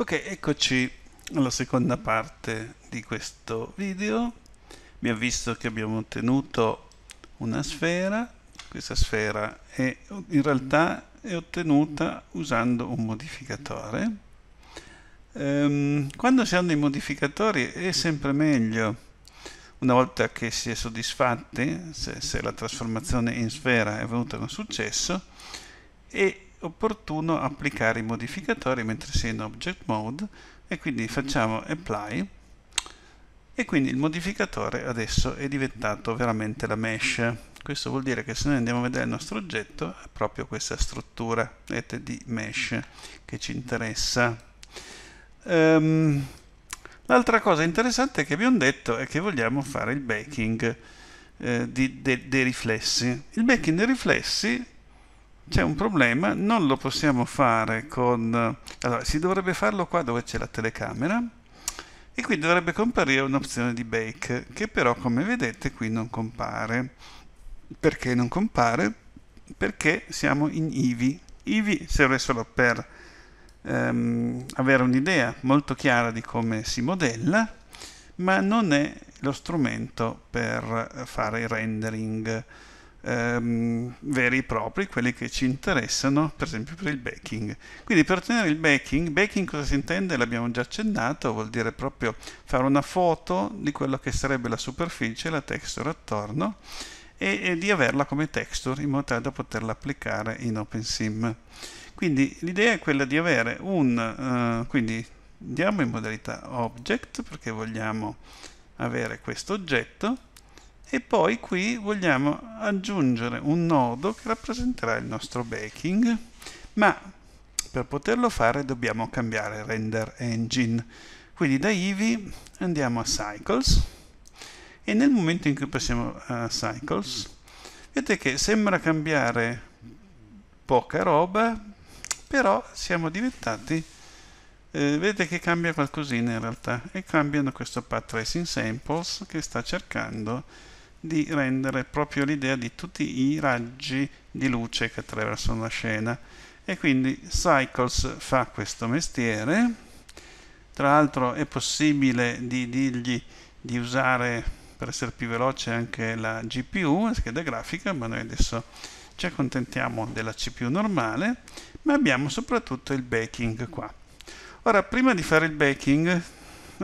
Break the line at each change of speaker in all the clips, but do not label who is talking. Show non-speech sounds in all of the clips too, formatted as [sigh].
Ok, eccoci alla seconda parte di questo video. Mi ha visto che abbiamo ottenuto una sfera. Questa sfera è, in realtà è ottenuta usando un modificatore. Ehm, quando si hanno i modificatori è sempre meglio. Una volta che si è soddisfatti, se, se la trasformazione in sfera è avvenuta con successo, e opportuno applicare i modificatori mentre si è in object mode e quindi facciamo apply e quindi il modificatore adesso è diventato veramente la mesh questo vuol dire che se noi andiamo a vedere il nostro oggetto è proprio questa struttura di mesh che ci interessa um, l'altra cosa interessante che abbiamo detto è che vogliamo fare il backing eh, di, de, dei riflessi il backing dei riflessi c'è un problema, non lo possiamo fare con... Allora, si dovrebbe farlo qua dove c'è la telecamera e qui dovrebbe comparire un'opzione di bake che però come vedete qui non compare. Perché non compare? Perché siamo in IVI. IVI serve solo per ehm, avere un'idea molto chiara di come si modella, ma non è lo strumento per fare il rendering ehm, veri e propri, quelli che ci interessano, per esempio per il backing. Quindi per ottenere il backing, backing cosa si intende? L'abbiamo già accennato, vuol dire proprio fare una foto di quello che sarebbe la superficie, la texture attorno, e, e di averla come texture in modo tale da poterla applicare in OpenSim. Quindi l'idea è quella di avere un, eh, quindi andiamo in modalità object perché vogliamo avere questo oggetto e poi qui vogliamo aggiungere un nodo che rappresenterà il nostro baking ma per poterlo fare dobbiamo cambiare render engine quindi da Eevee andiamo a Cycles e nel momento in cui passiamo a Cycles vedete che sembra cambiare poca roba però siamo diventati eh, vedete che cambia qualcosina in realtà e cambiano questo path tracing samples che sta cercando di rendere proprio l'idea di tutti i raggi di luce che attraversano la scena e quindi Cycles fa questo mestiere tra l'altro è possibile di dirgli di usare per essere più veloce anche la GPU, la scheda grafica, ma noi adesso ci accontentiamo della CPU normale, ma abbiamo soprattutto il baking qua. Ora, prima di fare il baking,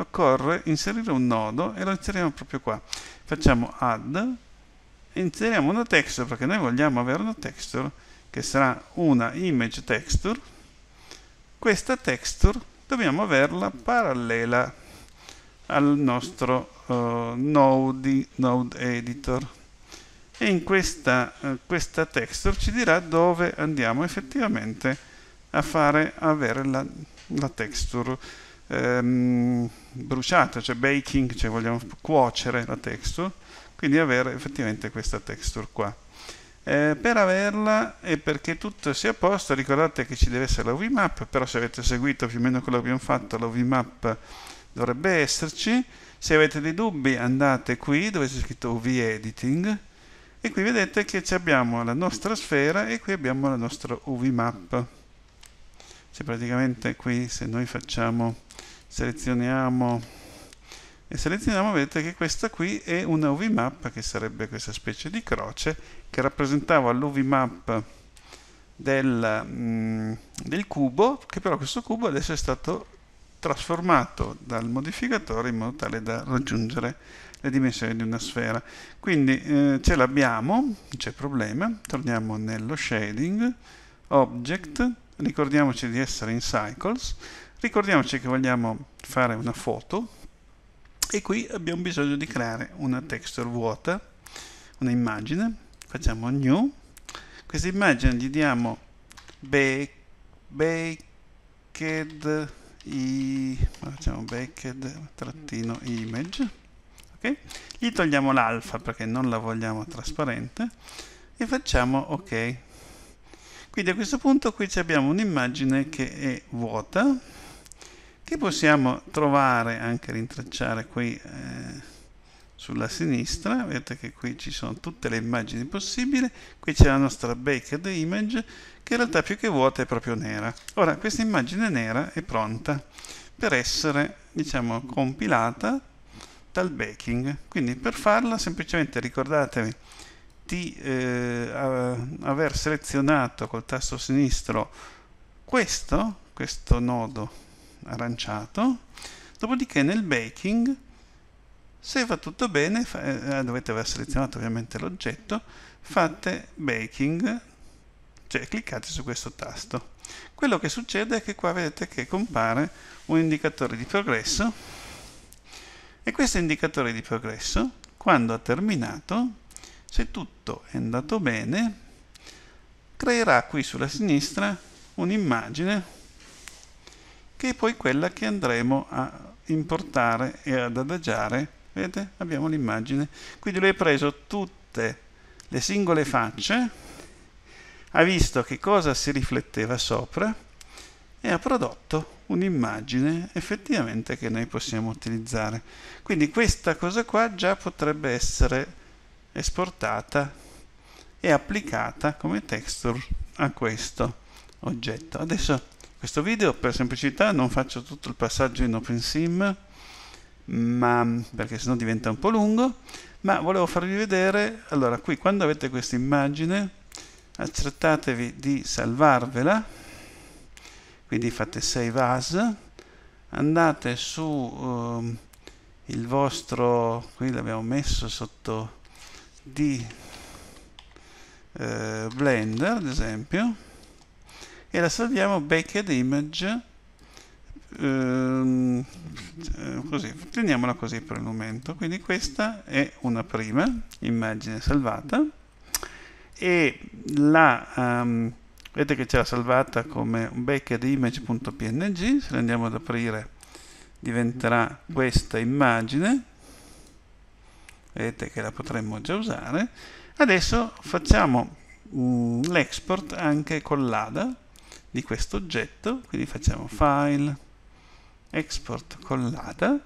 occorre inserire un nodo e lo inseriamo proprio qua. Facciamo add e inseriamo una texture perché noi vogliamo avere una texture che sarà una image texture. Questa texture dobbiamo averla parallela al nostro uh, node, node, editor e in questa, uh, questa texture ci dirà dove andiamo effettivamente a fare avere la, la texture ehm, bruciata, cioè baking, cioè vogliamo cuocere la texture, quindi avere effettivamente questa texture qua. Eh, per averla e perché tutto sia a posto ricordate che ci deve essere la vmap però se avete seguito più o meno quello che abbiamo fatto la vmap dovrebbe esserci se avete dei dubbi andate qui dove c'è scritto UV editing e qui vedete che abbiamo la nostra sfera e qui abbiamo la nostra UV map Se cioè praticamente qui se noi facciamo selezioniamo e selezioniamo vedete che questa qui è una UV map che sarebbe questa specie di croce che rappresentava l'UV map del, mm, del cubo che però questo cubo adesso è stato trasformato dal modificatore in modo tale da raggiungere le dimensioni di una sfera quindi eh, ce l'abbiamo non c'è problema torniamo nello shading object ricordiamoci di essere in cycles Ricordiamoci che vogliamo fare una foto e qui abbiamo bisogno di creare una texture vuota, un'immagine, facciamo new, questa immagine gli diamo baked, baked trattino image, okay? gli togliamo l'alfa perché non la vogliamo trasparente e facciamo ok. Quindi a questo punto qui abbiamo un'immagine che è vuota, che possiamo trovare anche rintracciare qui eh, sulla sinistra vedete che qui ci sono tutte le immagini possibili qui c'è la nostra baked image che in realtà più che vuota è proprio nera ora questa immagine nera è pronta per essere diciamo compilata dal baking quindi per farla semplicemente ricordatevi di eh, aver selezionato col tasto sinistro questo, questo nodo aranciato, dopodiché nel baking, se va tutto bene, eh, eh, dovete aver selezionato ovviamente l'oggetto, fate baking, cioè cliccate su questo tasto. Quello che succede è che qua vedete che compare un indicatore di progresso e questo indicatore di progresso, quando ha terminato, se tutto è andato bene, creerà qui sulla sinistra un'immagine che è poi quella che andremo a importare e ad adagiare. Vedete? Abbiamo l'immagine. Quindi lui ha preso tutte le singole facce, ha visto che cosa si rifletteva sopra e ha prodotto un'immagine effettivamente che noi possiamo utilizzare. Quindi questa cosa qua già potrebbe essere esportata e applicata come texture a questo oggetto. Adesso questo video per semplicità non faccio tutto il passaggio in OpenSim ma, perché sennò diventa un po' lungo ma volevo farvi vedere allora qui quando avete questa immagine accertatevi di salvarvela quindi fate save as andate su um, il vostro qui l'abbiamo messo sotto di eh, blender ad esempio e la salviamo backed image ehm, eh, così teniamola così per il momento quindi questa è una prima immagine salvata e la um, vedete che ce l'ha salvata come backed image.png se la andiamo ad aprire diventerà questa immagine vedete che la potremmo già usare adesso facciamo mm, l'export anche con l'ADA di questo oggetto, quindi facciamo file, export collada,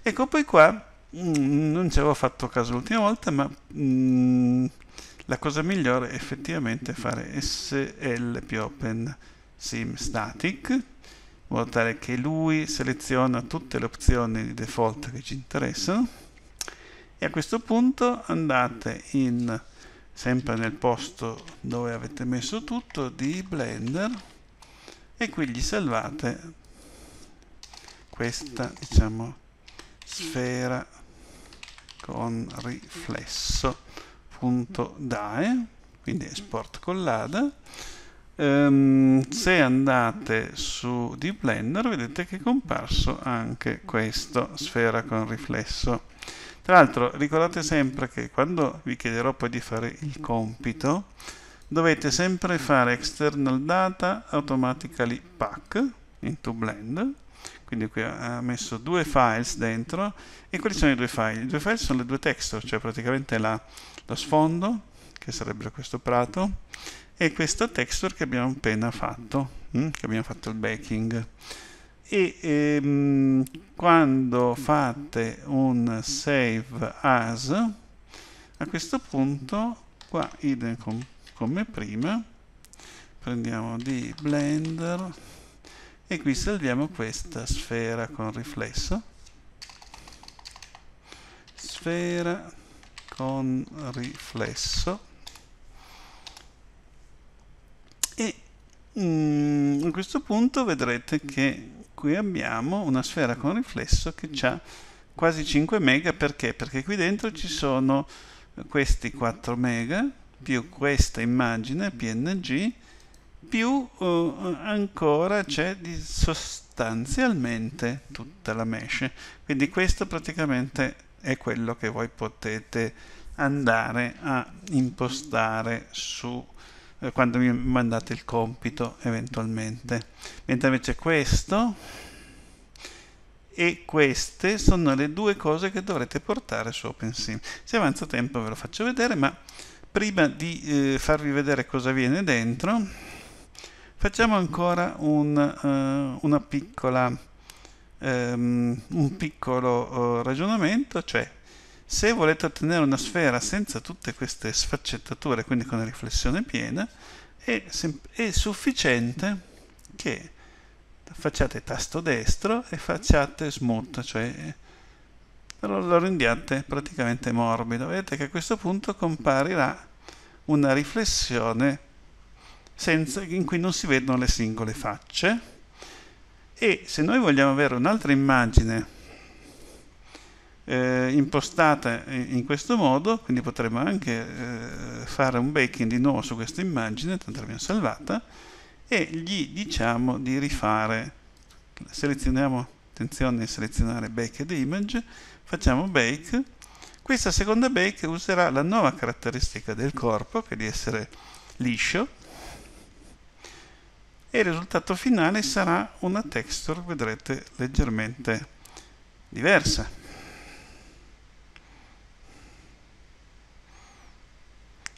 ecco poi qua mm, non ci avevo fatto caso l'ultima volta, ma mh, mm, la cosa migliore è effettivamente fare sl più open sim static, in modo tale che lui seleziona tutte le opzioni di default che ci interessano, e a questo punto andate in sempre nel posto dove avete messo tutto di Blender e qui gli salvate questa diciamo sfera con riflesso DAE quindi export collada um, se andate su di Blender vedete che è comparso anche questo sfera con riflesso tra l'altro ricordate sempre che quando vi chiederò poi di fare il compito dovete sempre fare external data automatically pack into blend quindi qui ha messo due files dentro e quali sono i due file? i due file sono le due texture cioè praticamente la, lo sfondo che sarebbe questo prato e questa texture che abbiamo appena fatto mm, che abbiamo fatto il baking e ehm, quando fate un save as a questo punto qua idem con come prima prendiamo di blender e qui salviamo questa sfera con riflesso sfera con riflesso e mm, a questo punto vedrete che qui abbiamo una sfera con riflesso che ha quasi 5 mega perché? perché qui dentro ci sono questi 4 mega più questa immagine PNG più uh, ancora c'è sostanzialmente tutta la mesh quindi questo praticamente è quello che voi potete andare a impostare su eh, quando mi mandate il compito eventualmente mentre invece questo e queste sono le due cose che dovrete portare su OpenSim se avanza tempo ve lo faccio vedere ma prima di eh, farvi vedere cosa viene dentro facciamo ancora un, uh, una piccola um, un piccolo uh, ragionamento cioè se volete ottenere una sfera senza tutte queste sfaccettature quindi con riflessione piena è, è sufficiente che facciate tasto destro e facciate smooth cioè allora lo rendiate praticamente morbido. Vedete che a questo punto comparirà una riflessione senza, in cui non si vedono le singole facce e se noi vogliamo avere un'altra immagine eh, impostata in questo modo, quindi potremmo anche eh, fare un baking di nuovo su questa immagine, tanto l'abbiamo salvata, e gli diciamo di rifare, selezioniamo, attenzione a selezionare back image, facciamo bake questa seconda bake userà la nuova caratteristica del corpo che è di essere liscio e il risultato finale sarà una texture vedrete leggermente diversa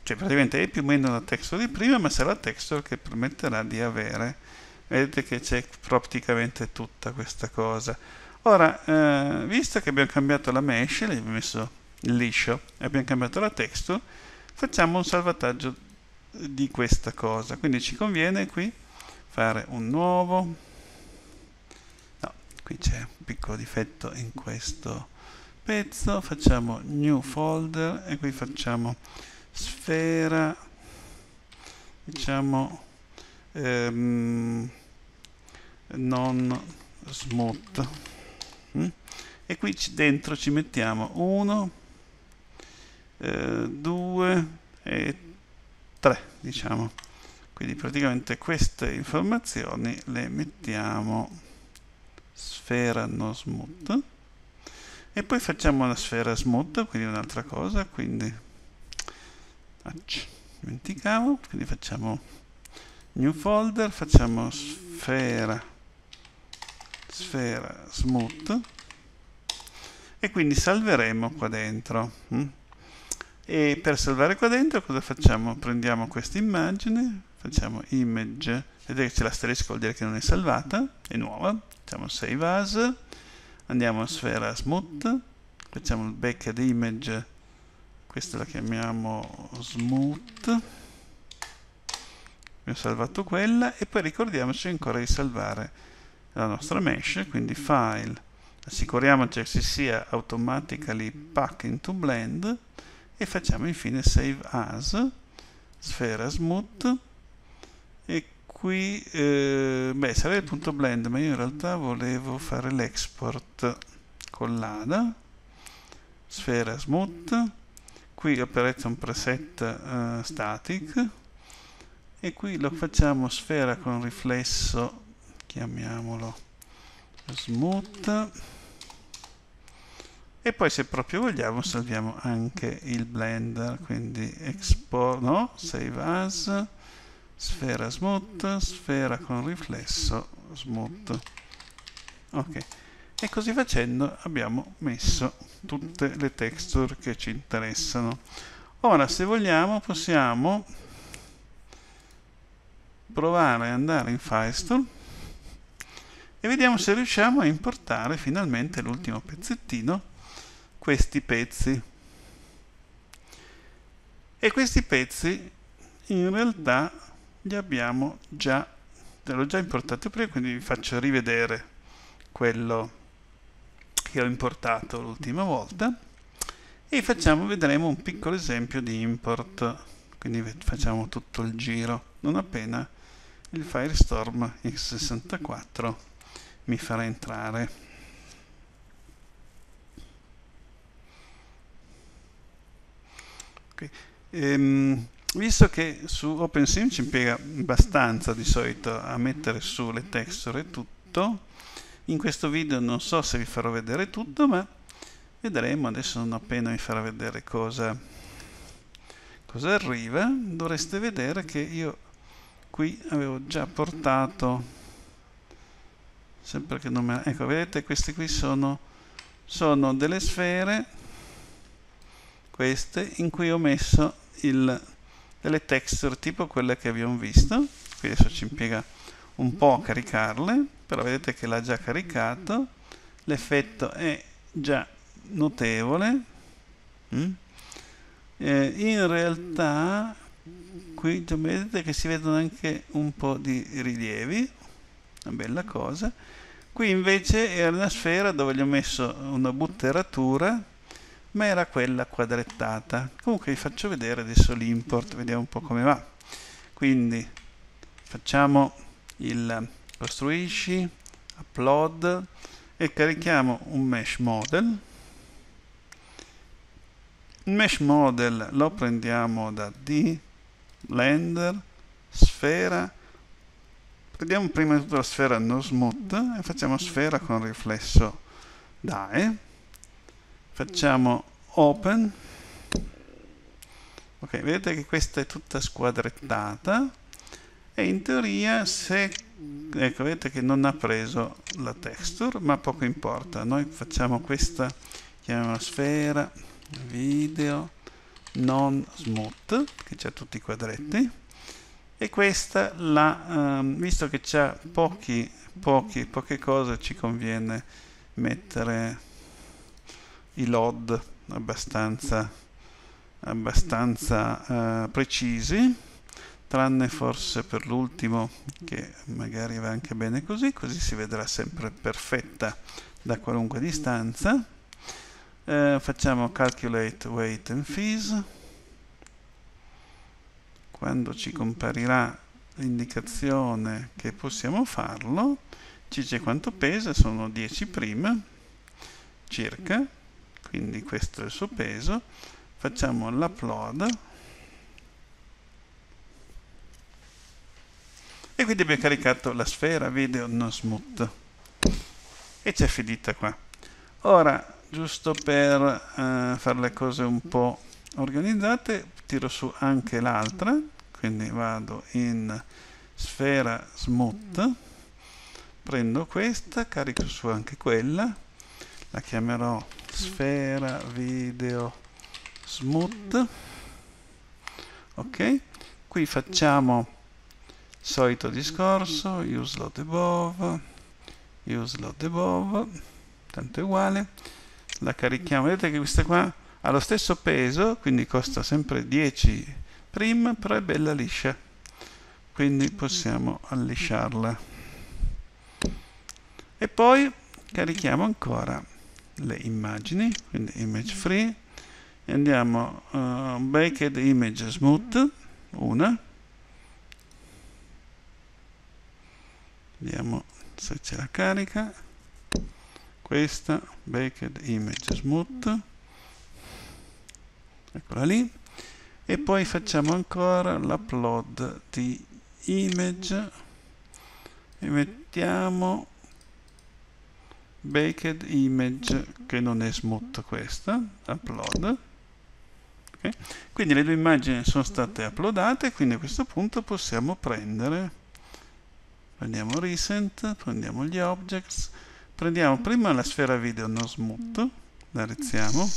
cioè praticamente è più o meno la texture di prima ma sarà la texture che permetterà di avere vedete che c'è praticamente tutta questa cosa Ora, eh, visto che abbiamo cambiato la mesh, l'abbiamo messo liscio, e abbiamo cambiato la texture, facciamo un salvataggio di questa cosa. Quindi ci conviene qui fare un nuovo... No, qui c'è un piccolo difetto in questo pezzo. Facciamo new folder e qui facciamo sfera, diciamo... Ehm, non smooth Mm? e qui dentro ci mettiamo 1 2 eh, e 3 diciamo quindi praticamente queste informazioni le mettiamo sfera no smooth e poi facciamo la sfera smooth quindi un'altra cosa quindi acci, dimenticavo quindi facciamo new folder facciamo sfera sfera smooth e quindi salveremo qua dentro mm? e per salvare qua dentro cosa facciamo? prendiamo questa immagine facciamo image vedete che c'è l'asterisco vuol dire che non è salvata è nuova facciamo save as andiamo a sfera smooth facciamo il back image questa la chiamiamo smooth abbiamo salvato quella e poi ricordiamoci ancora di salvare la nostra mesh, quindi file, assicuriamoci che si sia automatically pack into blend e facciamo infine save as, sfera smooth e qui eh, beh, sarei il punto blend ma io in realtà volevo fare l'export con l'ADA sfera smooth qui operate un preset uh, static e qui lo facciamo sfera con riflesso chiamiamolo smooth e poi se proprio vogliamo salviamo anche il blender quindi export no save as sfera smooth sfera con riflesso smooth ok e così facendo abbiamo messo tutte le texture che ci interessano ora se vogliamo possiamo provare ad andare in file e vediamo se riusciamo a importare finalmente l'ultimo pezzettino questi pezzi e questi pezzi in realtà li abbiamo già l'ho già importato prima quindi vi faccio rivedere quello che ho importato l'ultima volta e facciamo vedremo un piccolo esempio di import quindi facciamo tutto il giro non appena il Firestorm x64 mi farà entrare. Okay. Ehm, visto che su OpenSim ci impiega abbastanza di solito a mettere su le texture e tutto, in questo video non so se vi farò vedere tutto, ma vedremo adesso non appena vi farò vedere cosa, cosa arriva, dovreste vedere che io qui avevo già portato sempre che non me la... ecco vedete queste qui sono, sono delle sfere queste in cui ho messo il, delle texture tipo quelle che abbiamo visto qui adesso ci impiega un po' a caricarle però vedete che l'ha già caricato l'effetto è già notevole mm? eh, in realtà qui vedete che si vedono anche un po' di rilievi una bella cosa qui invece era una sfera dove gli ho messo una butteratura ma era quella quadrettata comunque vi faccio vedere adesso l'import vediamo un po' come va quindi facciamo il costruisci upload e carichiamo un mesh model il mesh model lo prendiamo da D, Blender, Sfera prendiamo prima di tutto la sfera no smooth e facciamo sfera con riflesso DAE facciamo open ok vedete che questa è tutta squadrettata e in teoria se ecco vedete che non ha preso la texture ma poco importa noi facciamo questa chiamiamola sfera video non smooth che c'è tutti i quadretti e questa la, um, visto che c'è pochi, pochi, poche cose ci conviene mettere i LOD abbastanza, abbastanza uh, precisi tranne forse per l'ultimo che magari va anche bene così così si vedrà sempre perfetta da qualunque distanza eh, facciamo calculate weight and fees quando ci comparirà l'indicazione che possiamo farlo, ci dice quanto pesa, sono 10 prima circa, quindi questo è il suo peso, facciamo l'upload e quindi abbiamo caricato la sfera video non smooth e c'è finita qua. Ora, giusto per eh, fare le cose un po' organizzate, tiro su anche l'altra quindi vado in sfera smooth prendo questa carico su anche quella la chiamerò sfera video smooth ok qui facciamo il solito discorso use load above use load above tanto è uguale la carichiamo vedete che questa qua ha lo stesso peso, quindi costa sempre 10 prim, però è bella liscia, quindi possiamo allisciarla. E poi carichiamo ancora le immagini, quindi image free, e andiamo uh, baked image smooth, una, vediamo se ce la carica, questa baked image smooth, eccola lì e poi facciamo ancora l'upload di image e mettiamo baked image che non è smooth questa upload okay. quindi le due immagini sono state uploadate quindi a questo punto possiamo prendere prendiamo recent prendiamo gli objects prendiamo prima la sfera video non smooth la rizziamo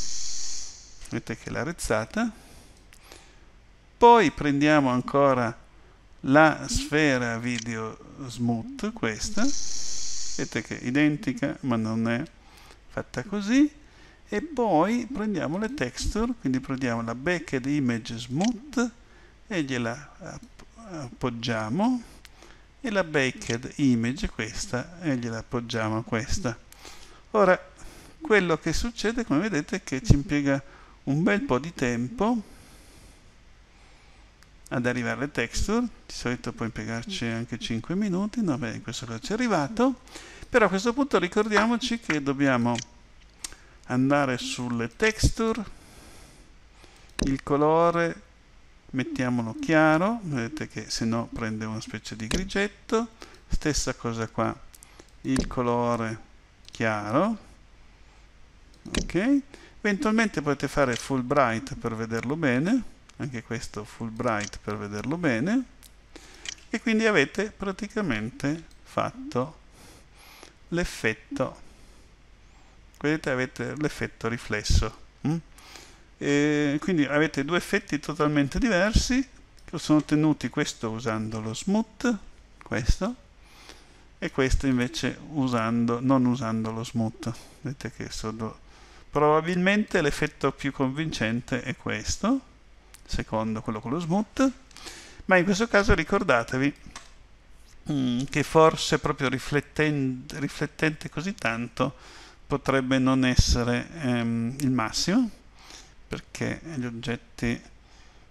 vedete che è rezzata poi prendiamo ancora la sfera video smooth questa vedete che è identica ma non è fatta così e poi prendiamo le texture quindi prendiamo la backed image smooth e gliela appoggiamo e la backed image questa e gliela appoggiamo a questa ora quello che succede come vedete è che ci impiega un bel po' di tempo ad arrivare le texture di solito può impiegarci anche 5 minuti no, beh, questo lo ci è arrivato però a questo punto ricordiamoci che dobbiamo andare sulle texture il colore mettiamolo chiaro vedete che se no prende una specie di grigetto stessa cosa qua il colore chiaro ok Eventualmente potete fare Fulbright per vederlo bene, anche questo Fulbright per vederlo bene, e quindi avete praticamente fatto l'effetto. Vedete, avete l'effetto riflesso. Mm? E quindi avete due effetti totalmente diversi, che sono ottenuti questo usando lo smooth, questo, e questo invece usando, non usando lo smooth. Vedete che sono Probabilmente l'effetto più convincente è questo, secondo quello con lo smooth, ma in questo caso ricordatevi mm, che forse proprio riflettente così tanto potrebbe non essere ehm, il massimo, perché gli oggetti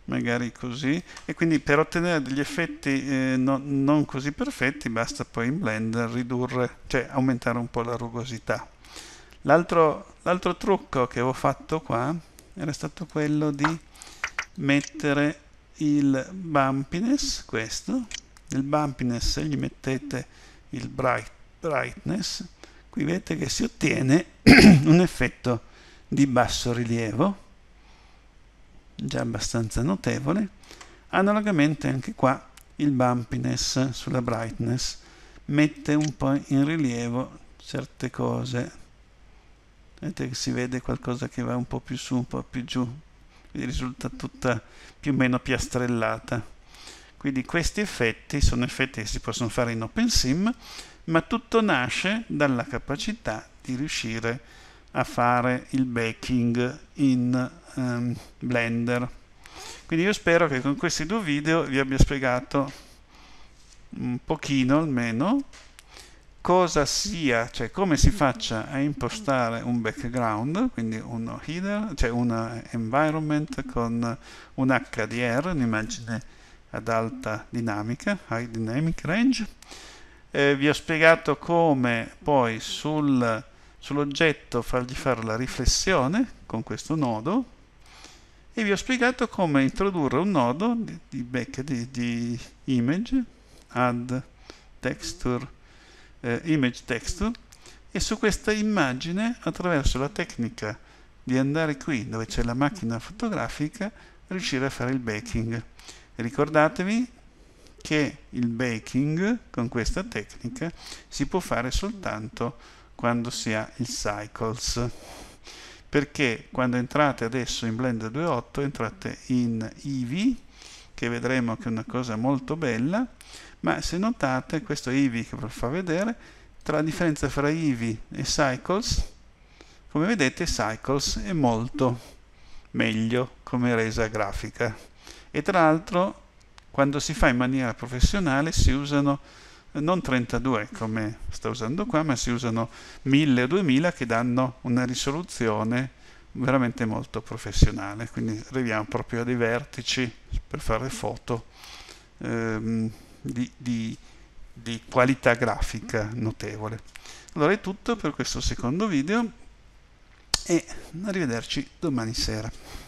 magari così e quindi per ottenere degli effetti eh, no, non così perfetti basta poi in Blender ridurre, cioè aumentare un po' la rugosità. L'altro l'altro trucco che avevo fatto qua era stato quello di mettere il bumpiness questo nel bumpiness se gli mettete il bright, brightness qui vedete che si ottiene [clears throat] un effetto di basso rilievo già abbastanza notevole analogamente anche qua il bumpiness sulla brightness mette un po' in rilievo certe cose vedete che si vede qualcosa che va un po' più su, un po' più giù, quindi risulta tutta più o meno piastrellata. Quindi questi effetti sono effetti che si possono fare in OpenSim, ma tutto nasce dalla capacità di riuscire a fare il baking in um, Blender. Quindi io spero che con questi due video vi abbia spiegato un pochino almeno cosa sia, cioè come si faccia a impostare un background, quindi uno header, cioè un environment con un HDR, un'immagine ad alta dinamica, high dynamic range. Eh, vi ho spiegato come poi sul, sull'oggetto fargli fare la riflessione con questo nodo e vi ho spiegato come introdurre un nodo di, di, back, di, di image add texture eh, image text e su questa immagine attraverso la tecnica di andare qui dove c'è la macchina fotografica riuscire a fare il baking ricordatevi che il baking con questa tecnica si può fare soltanto quando si ha il cycles perché quando entrate adesso in Blender 2.8 entrate in Eevee che vedremo che è una cosa molto bella, ma se notate, questo è che ve lo fa vedere, tra la differenza fra Ivy e Cycles, come vedete Cycles è molto meglio come resa grafica. E tra l'altro, quando si fa in maniera professionale, si usano non 32 come sto usando qua, ma si usano 1000 o 2000 che danno una risoluzione veramente molto professionale quindi arriviamo proprio a dei vertici per fare foto ehm, di, di, di qualità grafica notevole allora è tutto per questo secondo video e arrivederci domani sera